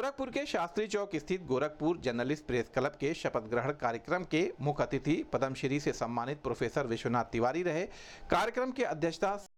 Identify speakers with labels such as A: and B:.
A: गोरखपुर के शास्त्री चौक स्थित Gorakhpur journalist press club के शपथ ग्रहण कार्यक्रम के मुख्य अतिथि पद्मश्री से सम्मानित प्रोफेसर विश्वनाथ तिवारी रहे कार्यक्रम के अध्यक्षता